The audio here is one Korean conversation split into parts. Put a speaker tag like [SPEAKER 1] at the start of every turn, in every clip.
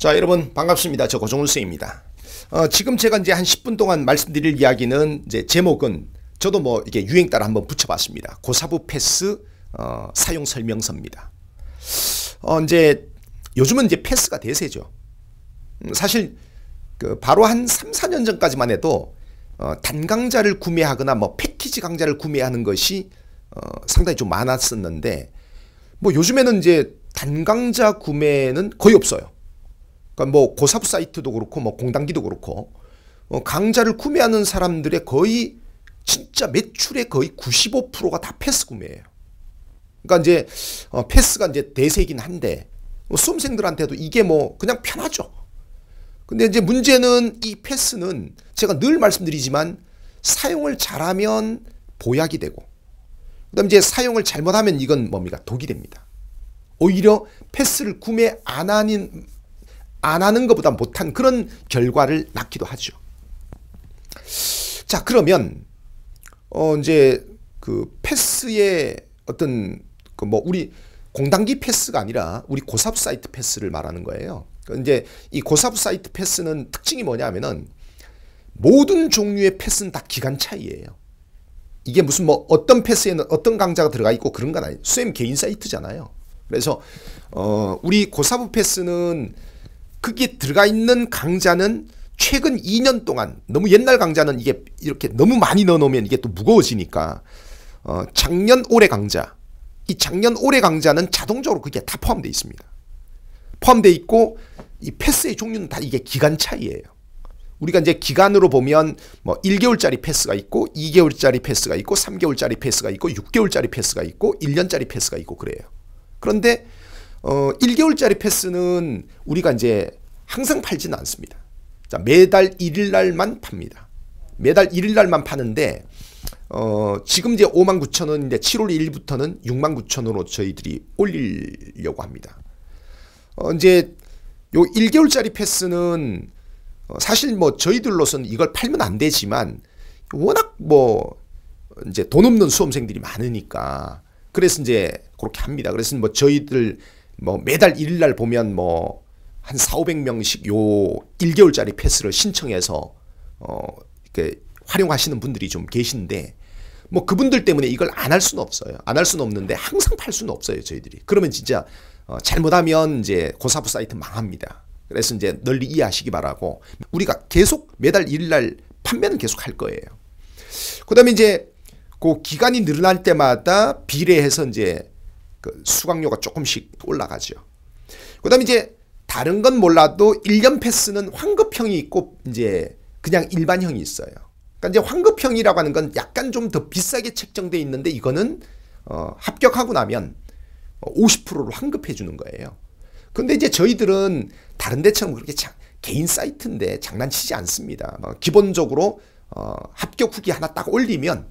[SPEAKER 1] 자, 여러분 반갑습니다. 저 고종훈 쌤입니다. 어, 지금 제가 이제 한 10분 동안 말씀드릴 이야기는 이제 제목은 저도 뭐 이게 유행 따라 한번 붙여봤습니다. 고사부 패스 어, 사용 설명서입니다. 어, 이제 요즘은 이제 패스가 대세죠. 음, 사실 그 바로 한 3, 4년 전까지만 해도 어, 단강좌를 구매하거나 뭐 패키지 강좌를 구매하는 것이 어, 상당히 좀 많았었는데 뭐 요즘에는 이제 단강좌 구매는 거의 없어요. 그러니까 뭐고사 사이트도 그렇고 뭐 공단기도 그렇고 어, 강좌를 구매하는 사람들의 거의 진짜 매출의 거의 95%가 다 패스 구매예요. 그러니까 이제 어, 패스가 이제 대세이긴 한데 뭐 수험생들한테도 이게 뭐 그냥 편하죠. 근데 이제 문제는 이 패스는 제가 늘 말씀드리지만 사용을 잘하면 보약이 되고 그다음 이제 사용을 잘못하면 이건 뭡니까 독이 됩니다. 오히려 패스를 구매 안 하는 안 하는 것보다 못한 그런 결과를 낳기도 하죠. 자, 그러면, 어, 이제 그 패스의 어떤 그 뭐 우리 공단기 패스가 아니라 우리 고사부 사이트 패스를 말하는 거예요. 그러니까 이제 이 고사부 사이트 패스는 특징이 뭐냐면은 모든 종류의 패스는 다 기간 차이예요. 이게 무슨 뭐 어떤 패스에는 어떤 강자가 들어가 있고 그런 건 아니에요. 수 개인 사이트잖아요. 그래서 어 우리 고사부 패스는 그게 들어가 있는 강자는 최근 2년 동안 너무 옛날 강자는 이게 이렇게 너무 많이 넣어놓으면 이게 또 무거워지니까 어, 작년 올해 강자 이 작년 올해 강자는 자동적으로 그게 다 포함되어 있습니다. 포함되어 있고 이 패스의 종류는 다 이게 기간 차이예요. 우리가 이제 기간으로 보면 뭐 1개월짜리 패스가 있고 2개월짜리 패스가 있고 3개월짜리 패스가 있고 6개월짜리 패스가 있고 1년짜리 패스가 있고 그래요. 그런데 어, 1개월짜리 패스는 우리가 이제 항상 팔지는 않습니다. 자, 매달 1일 날만 팝니다. 매달 1일 날만 파는데 어, 지금 이제 5만 9천 원인데 7월 1일부터는 6만 9천 원으로 저희들이 올리려고 합니다. 어, 이제 요 1개월짜리 패스는 어, 사실 뭐 저희들로서는 이걸 팔면 안 되지만 워낙 뭐 이제 돈 없는 수험생들이 많으니까 그래서 이제 그렇게 합니다. 그래서 뭐 저희들 뭐 매달 1일 날 보면 뭐한 4,500명씩 요 1개월짜리 패스를 신청해서 어 이렇게 활용하시는 분들이 좀 계신데 뭐 그분들 때문에 이걸 안 할 수는 없어요. 안 할 수는 없는데 항상 팔 수는 없어요, 저희들이. 그러면 진짜 어 잘못하면 이제 고사부 사이트 망합니다. 그래서 이제 널리 이해하시기 바라고 우리가 계속 매달 1일 날 판매는 계속 할 거예요. 그다음에 이제 그 기간이 늘어날 때마다 비례해서 이제 그 수강료가 조금씩 올라가죠. 그다음 에 이제 다른 건 몰라도 1년 패스는 환급형이 있고 이제 그냥 일반형이 있어요. 그러니까 이제 환급형이라고 하는 건 약간 좀 더 비싸게 책정돼 있는데 이거는 어, 합격하고 나면 50%로 환급해 주는 거예요. 근데 이제 저희들은 다른 데처럼 그렇게 자, 개인 사이트인데 장난치지 않습니다. 어, 기본적으로 어, 합격 후기 하나 딱 올리면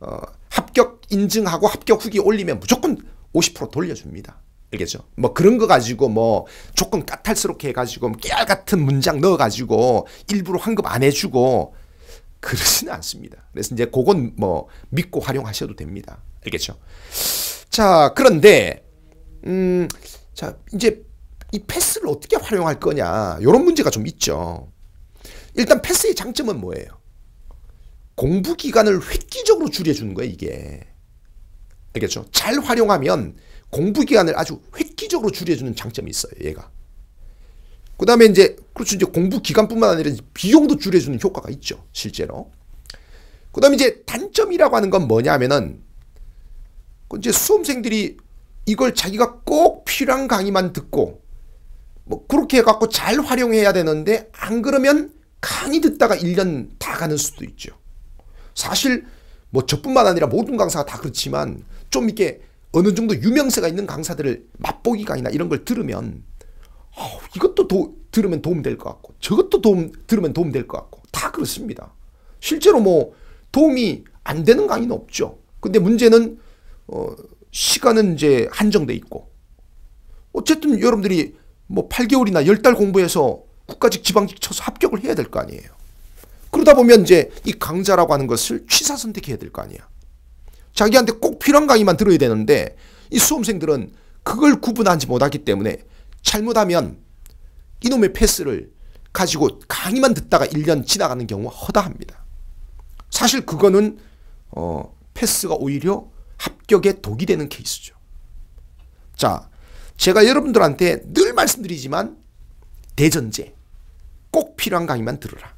[SPEAKER 1] 어, 합격 인증하고 합격 후기 올리면 무조건 50% 돌려줍니다. 알겠죠? 뭐 그런 거 가지고 뭐 조금 까탈스럽게 해가지고 뭐 깨알 같은 문장 넣어가지고 일부러 환급 안 해주고 그러지는 않습니다. 그래서 이제 그건 뭐 믿고 활용하셔도 됩니다. 알겠죠? 자 그런데 음자 이제 이 패스를 어떻게 활용할 거냐 이런 문제가 좀 있죠. 일단 패스의 장점은 뭐예요? 공부 기간을 획기적으로 줄여주는 거예요 이게. 알겠죠? 잘 활용하면 공부 기간을 아주 획기적으로 줄여주는 장점이 있어요, 얘가. 그 다음에 이제, 그렇죠. 이제 공부 기간뿐만 아니라 비용도 줄여주는 효과가 있죠, 실제로. 그 다음에 이제 단점이라고 하는 건 뭐냐 하면은, 그 이제 수험생들이 이걸 자기가 꼭 필요한 강의만 듣고, 뭐, 그렇게 해갖고 잘 활용해야 되는데, 안 그러면 강의 듣다가 1년 다 가는 수도 있죠. 사실, 뭐 저뿐만 아니라 모든 강사가 다 그렇지만 좀 이렇게 어느 정도 유명세가 있는 강사들을 맛보기 강이나 이런 걸 들으면 어, 이것도 도, 들으면 도움 될 것 같고 저것도 도움 들으면 도움 될 것 같고 다 그렇습니다. 실제로 뭐 도움이 안 되는 강의는 없죠. 근데 문제는 어, 시간은 이제 한정돼 있고 어쨌든 여러분들이 뭐 8개월이나 10달 공부해서 국가직 지방직 쳐서 합격을 해야 될 거 아니에요. 그러다 보면 이제 이 강좌라고 하는 것을 취사 선택해야 될 거 아니야. 자기한테 꼭 필요한 강의만 들어야 되는데 이 수험생들은 그걸 구분하지 못하기 때문에 잘못하면 이놈의 패스를 가지고 강의만 듣다가 1년 지나가는 경우가 허다합니다. 사실 그거는 어, 패스가 오히려 합격에 독이 되는 케이스죠. 자, 제가 여러분들한테 늘 말씀드리지만 대전제 꼭 필요한 강의만 들어라.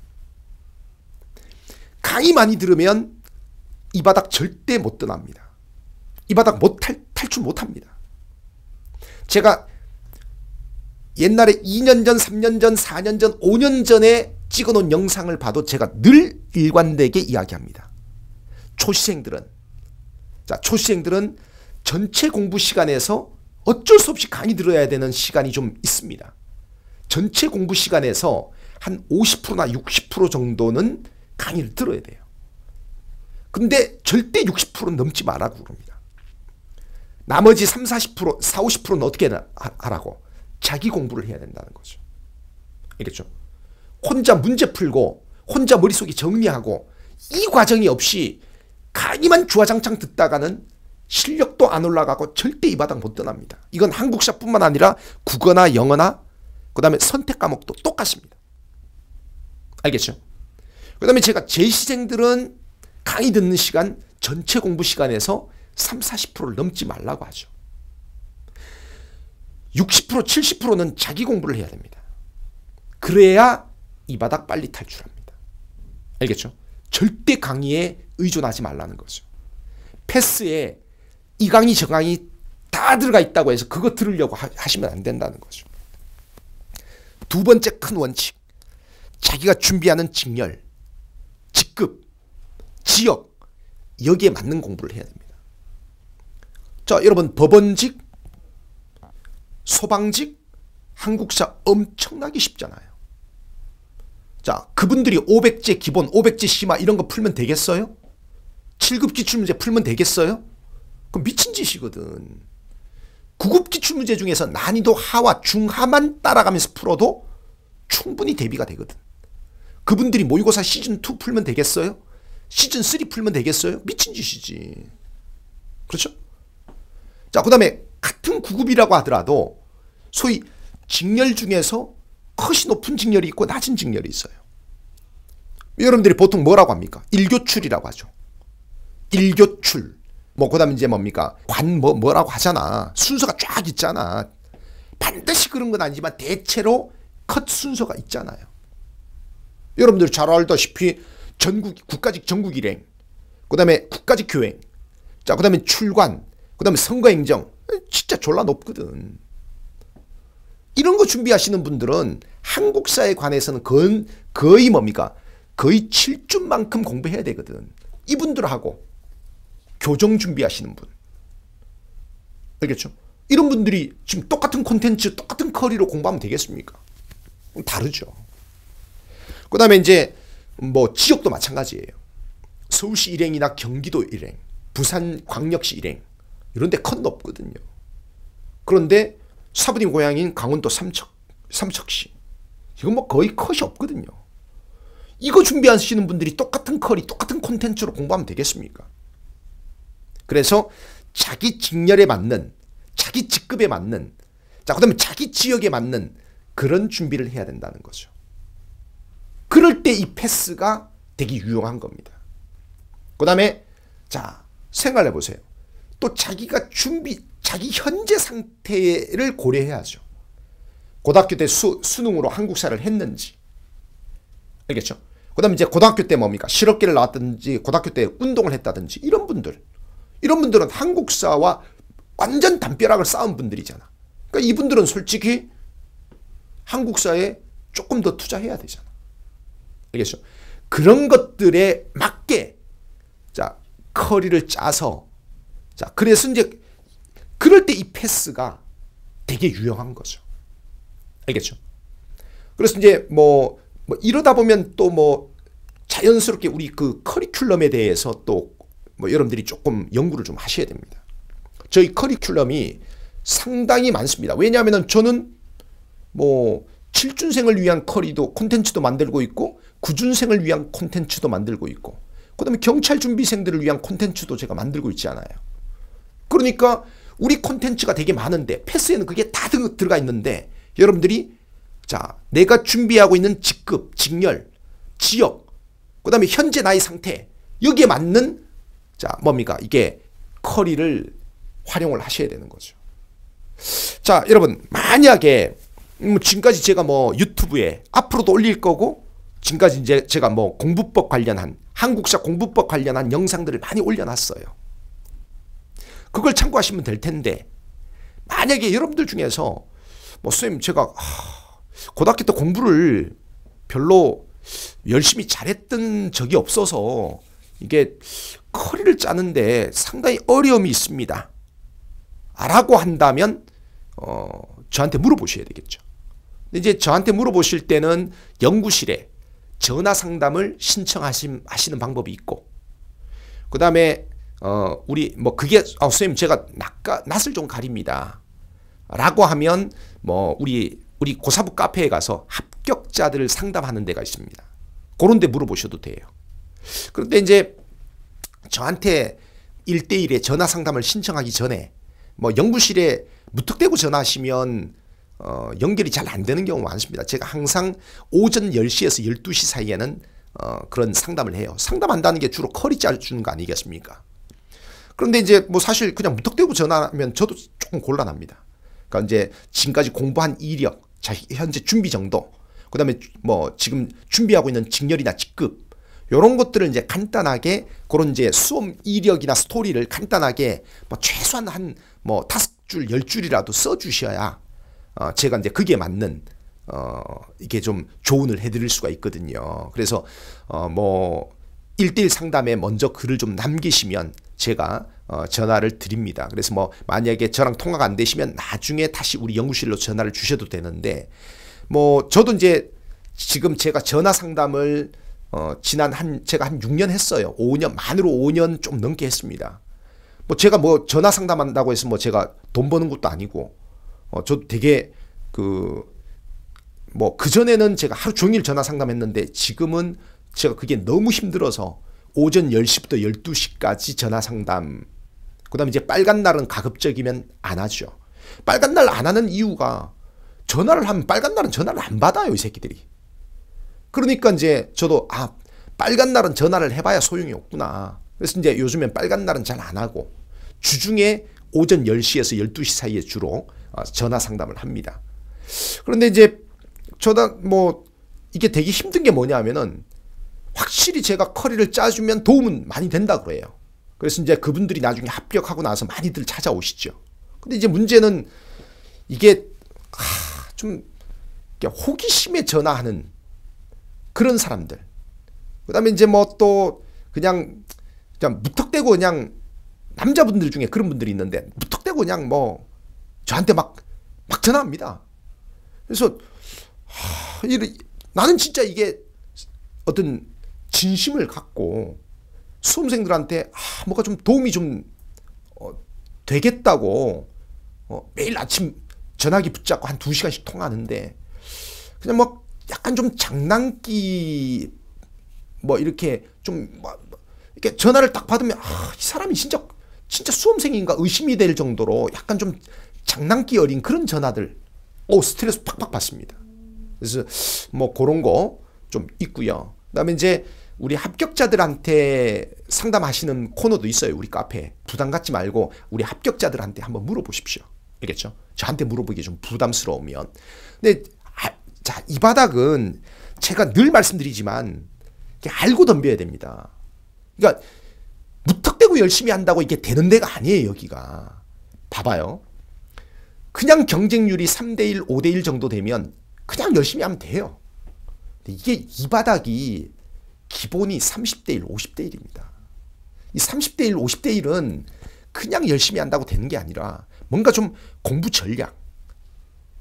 [SPEAKER 1] 강의 많이 들으면 이 바닥 절대 못 떠납니다. 이 바닥 못 탈, 탈출 못 합니다. 제가 옛날에 2년 전, 3년 전, 4년 전, 5년 전에 찍어 놓은 영상을 봐도 제가 늘 일관되게 이야기합니다. 초시생들은, 자, 초시생들은 전체 공부 시간에서 어쩔 수 없이 강의 들어야 되는 시간이 좀 있습니다. 전체 공부 시간에서 한 50%나 60% 정도는 강의를 들어야 돼요. 근데 절대 60% 넘지 말라고 그럽니다. 나머지 3, 40%, 4, 50%는 어떻게 하라고? 자기 공부를 해야 된다는 거죠. 알겠죠? 혼자 문제 풀고 혼자 머릿속에 정리하고 이 과정이 없이 강의만 주화장창 듣다가는 실력도 안 올라가고 절대 이 바닥 못 떠납니다. 이건 한국사뿐만 아니라 국어나 영어나 그 다음에 선택 과목도 똑같습니다. 알겠죠? 그 다음에 제가 제시생들은 강의 듣는 시간 전체 공부 시간에서 3, 0 40%를 넘지 말라고 하죠. 60%, 70%는 자기 공부를 해야 됩니다. 그래야 이 바닥 빨리 탈출합니다. 알겠죠? 절대 강의에 의존하지 말라는 거죠. 패스에 이 강의 저 강의 다 들어가 있다고 해서 그거 들으려고 하시면 안 된다는 거죠. 두 번째 큰 원칙. 자기가 준비하는 직렬. 지역 여기에 맞는 공부를 해야 됩니다. 자, 여러분 법원직, 소방직, 한국사 엄청나게 쉽잖아요. 자, 그분들이 500제 기본, 500제 심화 이런 거 풀면 되겠어요? 7급 기출문제 풀면 되겠어요? 그 미친 짓이거든. 9급 기출문제 중에서 난이도 하와 중하만 따라가면서 풀어도 충분히 대비가 되거든. 그분들이 모의고사 시즌2 풀면 되겠어요? 시즌 3 풀면 되겠어요? 미친 짓이지. 그렇죠? 자, 그 다음에 같은 구급이라고 하더라도 소위 직렬 중에서 컷이 높은 직렬이 있고 낮은 직렬이 있어요. 여러분들이 보통 뭐라고 합니까? 일교출이라고 하죠. 일교출. 뭐, 그 다음에 이제 뭡니까? 관, 뭐, 뭐라고 하잖아. 순서가 쫙 있잖아. 반드시 그런 건 아니지만 대체로 컷 순서가 있잖아요. 여러분들 잘 알다시피 전국 국가직 전국 일행, 그다음에 국가직 교행, 자 그다음에 출관, 그다음에 선거행정 진짜 졸라 높거든. 이런 거 준비하시는 분들은 한국사에 관해서는 건 거의 뭡니까? 거의 7주만큼 공부해야 되거든. 이분들하고 교정 준비하시는 분. 알겠죠? 이런 분들이 지금 똑같은 콘텐츠, 똑같은 커리로 공부하면 되겠습니까? 다르죠. 그 다음에 이제 뭐 지역도 마찬가지예요. 서울시 일행이나 경기도 일행, 부산 광역시 일행 이런 데 컷높거든요. 그런데 사부님 고향인 강원도 삼척 삼척시 이건 뭐 거의 컷이 없거든요. 이거 준비하시는 분들이 똑같은 컬이 똑같은 콘텐츠로 공부하면 되겠습니까? 그래서 자기 직렬에 맞는 자기 직급에 맞는 자 그다음에 자기 지역에 맞는 그런 준비를 해야 된다는 거죠. 그럴 때 이 패스가 되게 유용한 겁니다. 그 다음에 자 생각해 보세요. 또 자기가 준비 자기 현재 상태를 고려해야죠. 고등학교 때 수, 수능으로 한국사를 했는지 알겠죠? 그 다음에 이제 고등학교 때 뭡니까? 실업계를 나왔든지 고등학교 때 운동을 했다든지 이런 분들 이런 분들은 한국사와 완전 담벼락을 쌓은 분들이잖아. 그러니까 이분들은 솔직히 한국사에 조금 더 투자해야 되잖아. 알겠죠? 그런 것들에 맞게 자 커리를 짜서 자 그래서 이제 그럴 때 이 패스가 되게 유용한 거죠. 알겠죠? 그래서 이제 뭐, 뭐 이러다 보면 또 뭐 자연스럽게 우리 그 커리큘럼에 대해서 또뭐 여러분들이 조금 연구를 좀 하셔야 됩니다. 저희 커리큘럼이 상당히 많습니다. 왜냐하면 저는 뭐 칠준생을 위한 커리도 콘텐츠도 만들고 있고 구준생을 위한 콘텐츠도 만들고 있고 그 다음에 경찰 준비생들을 위한 콘텐츠도 제가 만들고 있지 않아요. 그러니까 우리 콘텐츠가 되게 많은데 패스에는 그게 다 들어가 있는데 여러분들이 자 내가 준비하고 있는 직급, 직렬, 지역, 그 다음에 현재 나의 상태 여기에 맞는 자 뭡니까 이게 커리를 활용을 하셔야 되는 거죠. 자 여러분 만약에 뭐 지금까지 제가 뭐 유튜브에 앞으로도 올릴 거고 지금까지 이제 제가 뭐 공부법 관련한 한국사 공부법 관련한 영상들을 많이 올려놨어요. 그걸 참고하시면 될 텐데 만약에 여러분들 중에서 뭐 선생님 제가 고등학교 때 공부를 별로 열심히 잘했던 적이 없어서 이게 커리를 짜는데 상당히 어려움이 있습니다. 라고 한다면 어, 저한테 물어보셔야 되겠죠. 이제 저한테 물어보실 때는 연구실에 전화 상담을 신청하시는 방법이 있고 그 다음에 어 우리 뭐 그게 어 선생님 제가 낯가, 낯을 좀 가립니다 라고 하면 뭐 우리 우리 고사부 카페에 가서 합격자들을 상담하는 데가 있습니다 그런 데 물어보셔도 돼요 그런데 이제 저한테 1대1의 전화 상담을 신청하기 전에 뭐 연구실에 무턱대고 전화하시면 어, 연결이 잘 안 되는 경우가 많습니다. 제가 항상 오전 10시에서 12시 사이에는 어, 그런 상담을 해요. 상담한다는 게 주로 커리 짜주는 거 아니겠습니까? 그런데 이제 뭐 사실 그냥 무턱대고 전화하면 저도 조금 곤란합니다. 그러니까 이제 지금까지 공부한 이력, 자, 현재 준비 정도, 그 다음에 뭐 지금 준비하고 있는 직렬이나 직급, 요런 것들을 이제 간단하게 그런 이제 수업 이력이나 스토리를 간단하게 뭐 최소한 한 뭐 다섯 줄, 열 줄이라도 써 주셔야 어, 제가 이제 그게 맞는 어, 이게 좀 조언을 해드릴 수가 있거든요. 그래서 어, 뭐 1대1 상담에 먼저 글을 좀 남기시면 제가 어, 전화를 드립니다. 그래서 뭐 만약에 저랑 통화가 안 되시면 나중에 다시 우리 연구실로 전화를 주셔도 되는데 뭐 저도 이제 지금 제가 전화 상담을 어, 지난 한 제가 한 6년 했어요. 5년 만으로 5년 좀 넘게 했습니다. 뭐 제가 뭐 전화 상담한다고 해서 뭐 제가 돈 버는 것도 아니고 어, 저도 되게 그, 뭐, 그전에는 제가 하루 종일 전화 상담했는데 지금은 제가 그게 너무 힘들어서 오전 10시부터 12시까지 전화 상담. 그 다음에 이제 빨간 날은 가급적이면 안 하죠. 빨간 날 안 하는 이유가 전화를 하면 빨간 날은 전화를 안 받아요, 이 새끼들이. 그러니까 이제 저도 아, 빨간 날은 전화를 해봐야 소용이 없구나. 그래서 이제 요즘엔 빨간 날은 잘 안 하고 주중에 오전 10시에서 12시 사이에 주로 아, 전화 상담을 합니다. 그런데 이제 저다 뭐 이게 되게 힘든 게 뭐냐면은 확실히 제가 커리를 짜주면 도움은 많이 된다 그래요. 그래서 이제 그분들이 나중에 합격하고 나서 많이들 찾아오시죠. 근데 이제 문제는 이게 하, 좀 호기심에 전화하는 그런 사람들. 그다음에 이제 뭐 또 그냥 그냥 무턱대고 그냥 남자분들 중에 그런 분들이 있는데 무턱대고 그냥 뭐 저한테 막, 막 전화합니다. 그래서, 하, 이래, 나는 진짜 이게 어떤 진심을 갖고 수험생들한테 아, 뭔가좀 도움이 좀 어, 되겠다고 어, 매일 아침 전화기 붙잡고 한 두시간씩 통하는데 그냥 뭐 약간 좀 장난기 뭐 이렇게 좀 뭐, 뭐, 이렇게 전화를 딱 받으면 아, 이 사람이 진짜 진짜 수험생인가 의심이 될 정도로 약간 좀 장난기 어린 그런 전화들 오 스트레스 팍팍 받습니다. 그래서 뭐 그런 거 좀 있고요. 그다음에 이제 우리 합격자들한테 상담하시는 코너도 있어요. 우리 카페 부담 갖지 말고 우리 합격자들한테 한번 물어보십시오. 알겠죠? 저한테 물어보기 좀 부담스러우면. 근데 아, 자, 이 바닥은 제가 늘 말씀드리지만 알고 덤벼야 됩니다. 그러니까 무턱대고 열심히 한다고 이게 되는 데가 아니에요, 여기가. 봐봐요. 그냥 경쟁률이 3대1, 5대1 정도 되면 그냥 열심히 하면 돼요. 이게 이 바닥이 기본이 30대1, 50대1입니다. 이 30대1, 50대1은 그냥 열심히 한다고 되는 게 아니라 뭔가 좀 공부 전략.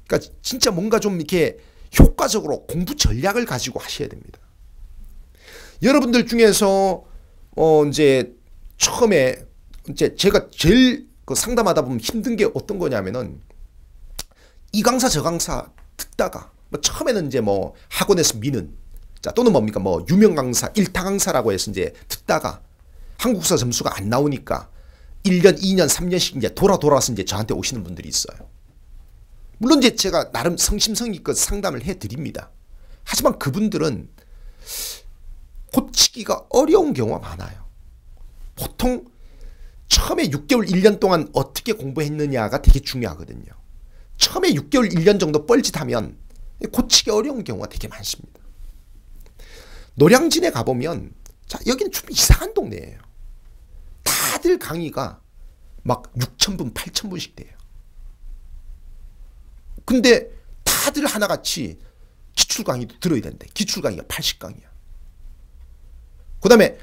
[SPEAKER 1] 그러니까 진짜 뭔가 좀 이렇게 효과적으로 공부 전략을 가지고 하셔야 됩니다. 여러분들 중에서 어 이제 처음에 이제 제가 제일 그 상담하다 보면 힘든 게 어떤 거냐면은 이 강사 저 강사 듣다가 뭐 처음에는 이제 뭐 학원에서 미는 자 또는 뭡니까 뭐 유명 강사 일타 강사라고 해서 이제 듣다가 한국사 점수가 안 나오니까 1년, 2년, 3년씩 이제 돌아 돌아서 이제 저한테 오시는 분들이 있어요. 물론 이제 제가 나름 성심성의껏 상담을 해 드립니다. 하지만 그분들은 고치기가 어려운 경우가 많아요. 보통 처음에 6개월, 1년 동안 어떻게 공부했느냐가 되게 중요하거든요. 처음에 6개월, 1년 정도 뻘짓하면 고치기 어려운 경우가 되게 많습니다. 노량진에 가보면 자 여기는 좀 이상한 동네예요. 다들 강의가 막 6천분, 8천분씩 돼요. 근데 다들 하나같이 기출 강의도 들어야 되는데 기출 강의가 80강이야. 그 다음에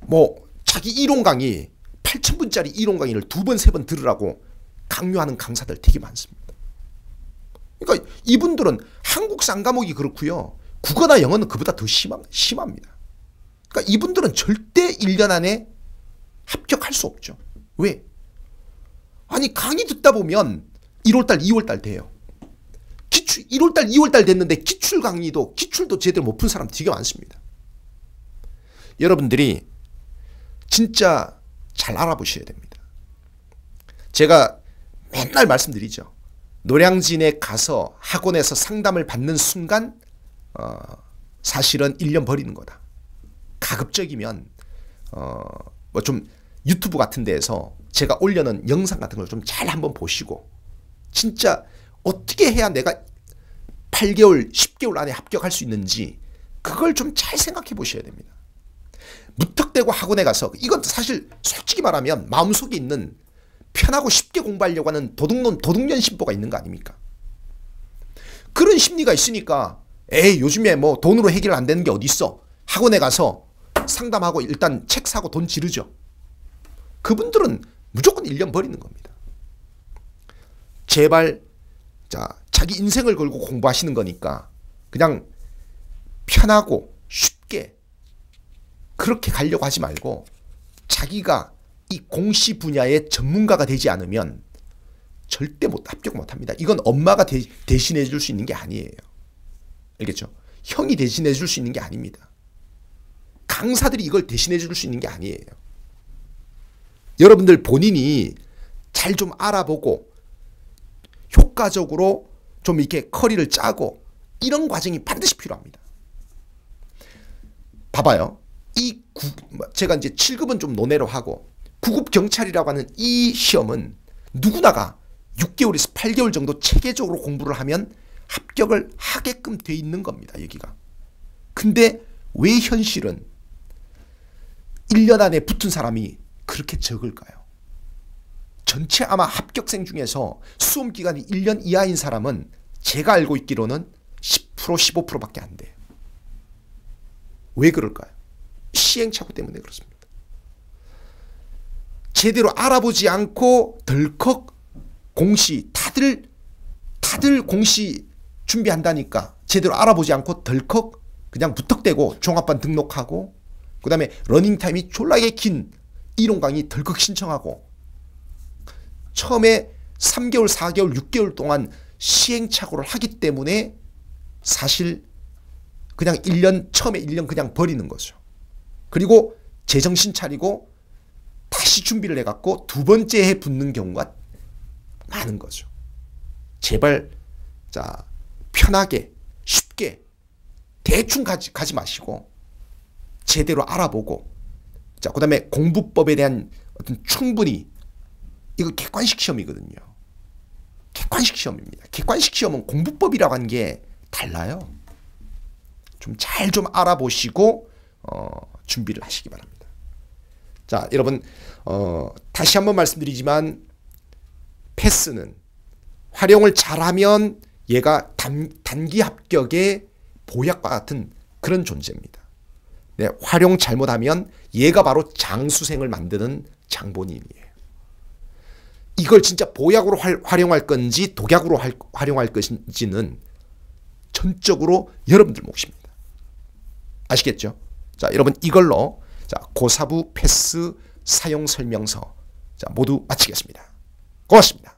[SPEAKER 1] 뭐 자기 이론 강의 8천분짜리 이론 강의를 두 번, 세 번 들으라고 강요하는 강사들 되게 많습니다. 그러니까 이분들은 한국 쌍과목이 그렇고요. 국어나 영어는 그보다 더 심함, 심합니다. 그러니까 이분들은 절대 1년 안에 합격할 수 없죠. 왜? 아니 강의 듣다 보면 1월달, 2월달 돼요. 기출 1월달, 2월달 됐는데 기출 강의도 기출도 제대로 못 푼 사람 되게 많습니다. 여러분들이 진짜 잘 알아보셔야 됩니다. 제가 맨날 말씀드리죠. 노량진에 가서 학원에서 상담을 받는 순간 어, 사실은 1년 버리는 거다. 가급적이면 어, 뭐 좀 유튜브 같은 데에서 제가 올려놓은 영상 같은 걸 좀 잘 한번 보시고 진짜 어떻게 해야 내가 8개월, 10개월 안에 합격할 수 있는지 그걸 좀 잘 생각해 보셔야 됩니다. 무턱대고 학원에 가서 이건 사실 솔직히 말하면 마음속에 있는 편하고 쉽게 공부하려고 하는 도둑놈, 도둑년 심보가 있는 거 아닙니까? 그런 심리가 있으니까 에이 요즘에 뭐 돈으로 해결 안 되는 게 어디 있어 학원에 가서 상담하고 일단 책 사고 돈 지르죠 그분들은 무조건 1년 버리는 겁니다 제발 자 자기 인생을 걸고 공부하시는 거니까 그냥 편하고 쉽게 그렇게 가려고 하지 말고 자기가 이 공시 분야의 전문가가 되지 않으면 절대 못 합격 못 합니다. 이건 엄마가 대, 신해 줄 수 있는 게 아니에요. 알겠죠? 형이 대신해 줄 수 있는 게 아닙니다. 강사들이 이걸 대신해 줄 수 있는 게 아니에요. 여러분들 본인이 잘 좀 알아보고 효과적으로 좀 이렇게 커리를 짜고 이런 과정이 반드시 필요합니다. 봐봐요. 이 구, 뭐 제가 이제 7급은 좀 논외로 하고 구급 경찰이라고 하는 이 시험은 누구나가 6개월에서 8개월 정도 체계적으로 공부를 하면 합격을 하게끔 돼 있는 겁니다. 여기가. 근데 왜 현실은 1년 안에 붙은 사람이 그렇게 적을까요? 전체 아마 합격생 중에서 수험 기간이 1년 이하인 사람은 제가 알고 있기로는 10% 15%밖에 안 돼요. 왜 그럴까요? 시행착오 때문에 그렇습니다. 제대로 알아보지 않고 덜컥 공시 다들 다들 공시 준비한다니까 제대로 알아보지 않고 덜컥 그냥 무턱대고 종합반 등록하고 그 다음에 러닝타임이 졸라게 긴 이론 강의 덜컥 신청하고 처음에 3개월 4개월 6개월 동안 시행착오를 하기 때문에 사실 그냥 1년 처음에 1년 그냥 버리는 거죠. 그리고 제정신 차리고 다시 준비를 해갖고 두 번째 해 붙는 경우가 많은 거죠. 제발 자 편하게 쉽게 대충 가지, 가지 마시고 제대로 알아보고 자 그다음에 공부법에 대한 어떤 충분히 이거 객관식 시험이거든요. 객관식 시험입니다. 객관식 시험은 공부법이라고 하는 게 달라요. 좀 잘좀 좀 알아보시고 어, 준비를 하시기 바랍니다. 자, 여러분, 어, 다시 한번 말씀드리지만 패스는 활용을 잘하면 얘가 단, 단기 합격의 보약과 같은 그런 존재입니다. 네, 활용 잘못하면 얘가 바로 장수생을 만드는 장본인이에요. 이걸 진짜 보약으로 활, 활용할 건지 독약으로 활, 활용할 것인지는 전적으로 여러분들 몫입니다. 아시겠죠? 자, 여러분 이걸로 자, 고사부 패스 사용 설명서. 자, 모두 마치겠습니다. 고맙습니다.